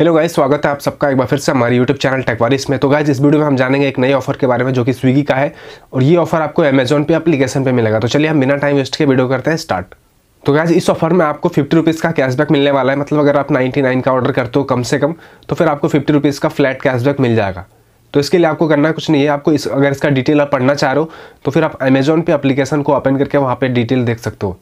hello guys स्वागत है आप सबका एक बार फिर से हमारे यूट्यूब चैनल टेकवारिस में तो गाइस इस वीडियो में हम जानेंगे एक नए ऑफर के बारे में जो कि स्विगी का है और ये ऑफर आपको अमेजोन पे एप्लीकेशन पे मिलेगा तो चलिए हम बिना टाइम वेस्ट के वीडियो करते हैं स्टार्ट तो गैज इस ऑफर में आपको फिफ्टी रुपीज़ का कैशबैक मिलने वाला है मतलब अगर आप नाइन्टी नाइन का ऑर्डर करते हो कम से कम तो फिर आपको फिफ्टी रुपीज़ का फ्लैट कैशबैक मिल जाएगा तो इसके लिए आपको करना कुछ नहीं है आपको इस अगर इसका डिटेल आप पढ़ना चाह रहे हो तो फिर आप अमेजोन पे अपलीकेशन को ओपन करके वहाँ पे डिटेल देख सकते हो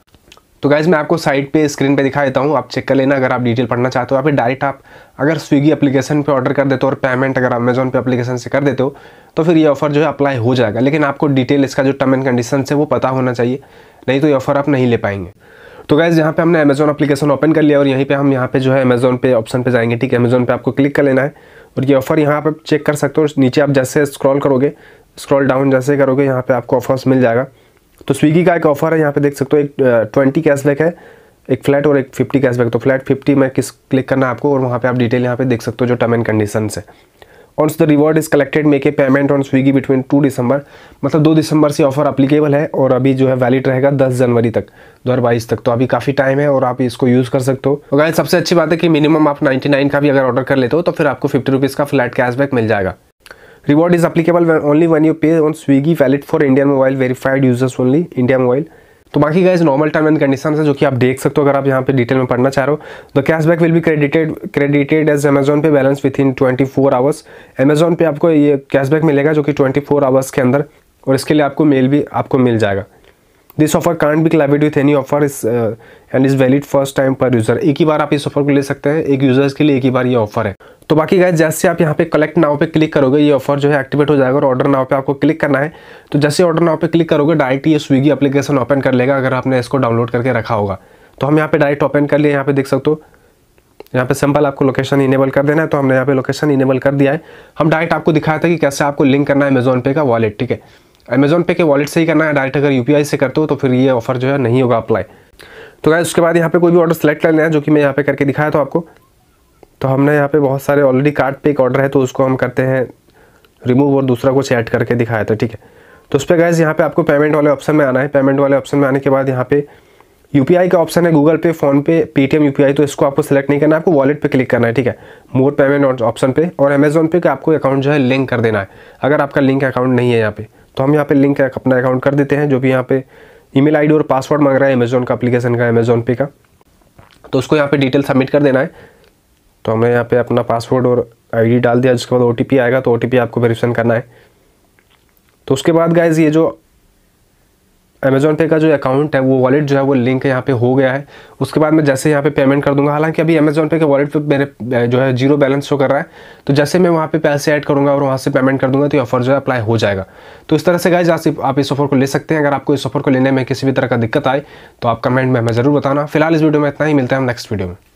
तो गाइज़ मैं आपको साइट पे स्क्रीन पे दिखा देता हूँ आप चेक कर लेना अगर आप डिटेल पढ़ना चाहते हो या फिर डायरेक्ट आप अगर स्विगी अपलीकेशन पे ऑर्डर कर देते हो और पेमेंट अगर अमेजोन पे अपलीकेशन से कर देते हो तो फिर ये ऑफर जो है अप्लाई हो जाएगा लेकिन आपको डिटेल इसका जो टर्म एंड कंडीशन है वो पता होना चाहिए नहीं तो ये ऑफर आप नहीं ले पाएंगे तो गाइज़ यहाँ पे हमने अमेजोन अपलीकेशन ओपन कर लिया और यहीं पे हम यहाँ पे जो है अमेजोन पे ऑप्शन पे जाएंगे ठीक है अमेजोन पे आपको क्लिक कर लेना है और ये ऑफर यहाँ पर चेक कर सकते हो नीचे आप जैसे स्क्रॉल करोगे स्क्रॉल डाउन जैसे करोगे यहाँ पे आपको ऑफर्स मिल जाएगा तो स्विगी का एक ऑफर है यहाँ पे देख सकते हो एक ट्वेंटी कैशबैक है एक फ्लैट और एक फिफ्टी कैशबैक तो फ्लैट फिफ्टी में किस क्लिक करना है आपको और वहाँ पे आप डिटेल यहाँ पे देख सकते हो जो टर्म एंड कंडीशन है on the reward is collected make a payment on Swiggy between two December मतलब दो दिसंबर से ऑफर अप्लीकेबल है और अभी जो है वैलिड रहेगा दस जनवरी तक दो हज़ार बाईस तक तो अभी काफ़ी टाइम है और आप इसको यूज़ कर सकते हो और तो सबसे अच्छी बात है कि मिनिमम आप नाइन्टी नाइन का भी अगर ऑर्डर कर लेते हो तो फिर आपको फिफ्टी रुपीज़ का फ्लैट कैशबैक मिल जाएगा reward is applicable only when you pay on Swiggy valid for India mobile verified users only India mobile तो बाकी guys normal term and condition है जो कि आप देख सकते हो अगर आप यहाँ पे डिटेल में पढ़ना चाह रहे हो the cashback will be credited credited as Amazon pay balance within twenty four hours Amazon pay आपको ये कैशबैक मिलेगा जो कि ट्वेंटी फोर आवर्स के अंदर और इसके लिए आपको मेल भी आपको मिल जाएगा this offer can't be clubbed with any offer is and is valid first time per user एक ही बार आप इस ऑफर को ले सकते हैं एक यूज़र्स के लिए एक ही बार ये ऑफर है तो बाकी गाय जैसे आप यहाँ पे कलेक्ट नाव पे क्लिक करोगे ये ऑफर जो है एक्टिवेट हो जाएगा और ऑर्डर नाव पे आपको क्लिक करना है तो जैसे ऑर्डर नाव पे क्लिक करोगे डायरेक्ट ये स्विगी एप्लीकेशन ओपन कर लेगा अगर आपने इसको डाउनलोड करके रखा होगा तो हम यहाँ पे डायरेक्ट ओपन कर लिए यहाँ पे देख सकते हो यहाँ पे सिंपल आपको लोकेशन इनेबल कर देना है तो हमने यहाँ पे लोकेशन इनेबल कर दिया है हम डायरेक्ट आपको दिखाया था कि कैसे आपको लिंक करना है अमेजोन पे का वॉलेट ठीक है अमेजोन पे के वॉलेट से ही करना है डायरेक्ट अगर यू से करते हो तो फिर ये ऑफर जो है नहीं होगा अप्लाई तो गाय उसके बाद यहाँ पे कोई भी ऑर्डर सेलेक्ट कर लेना है जो कि मैं यहाँ पे करके दिखाया था आपको तो हमने यहाँ पे बहुत सारे ऑलरेडी कार्ड पे एक ऑर्डर है तो उसको हम करते हैं रिमूव और दूसरा कुछ ऐड करके दिखाया था ठीक है तो उस पर गैस यहाँ पे आपको पेमेंट वाले ऑप्शन में आना है पेमेंट वाले ऑप्शन में आने के बाद यहाँ पे यू का ऑप्शन है गूगल पे फोनपे पेटीएम यू तो इसको आपको सेलेक्ट नहीं करना है आपको वॉलेट पे क्लिक करना है ठीक है मोर पेमेंट ऑप्शन पे और अमेजोन पे का आपको अकाउंट जो है लिंक कर देना है अगर आपका लिंक अकाउंट नहीं है यहाँ पर तो हम यहाँ पे लिंक अपना अकाउंट कर देते हैं जो भी यहाँ पे ईमेल आईडी और पासवर्ड मांग रहा है अमेजोन का एप्लीकेशन का अमेजोन पे का तो उसको यहाँ पे डिटेल सबमिट कर देना है तो हमने यहाँ पे अपना पासवर्ड और आईडी डाल दिया जिसके बाद ओ आएगा तो ओ आपको वेरिफिकेशन करना है तो उसके बाद गाइज ये जो अमेज़ॉन पे का जो अकाउंट है वो वॉलेट जो है वो लिंक यहाँ पे हो गया है उसके बाद मैं जैसे यहाँ पे पेमेंट कर दूंगा हालांकि अभी अमेजोन पे के वॉलेट पे मेरे जो है जीरो बैलेंस शो कर रहा है तो जैसे मैं वहाँ पे पैसे ऐड करूँगा और वहाँ से पेमेंट कर दूँगा तो ऑफर जो है अप्लाई हो जाएगा तो इस तरह से जैसे आप इस ऑफर को ले सकते हैं अगर आपको इस ऑफर को लेने में किसी भी तरह का दिक्कत आए तो आप कमेंट में हमें ज़रूर बताना फिलहाल इस वीडियो में इतना ही मिलता है हम नेक्स्ट वीडियो में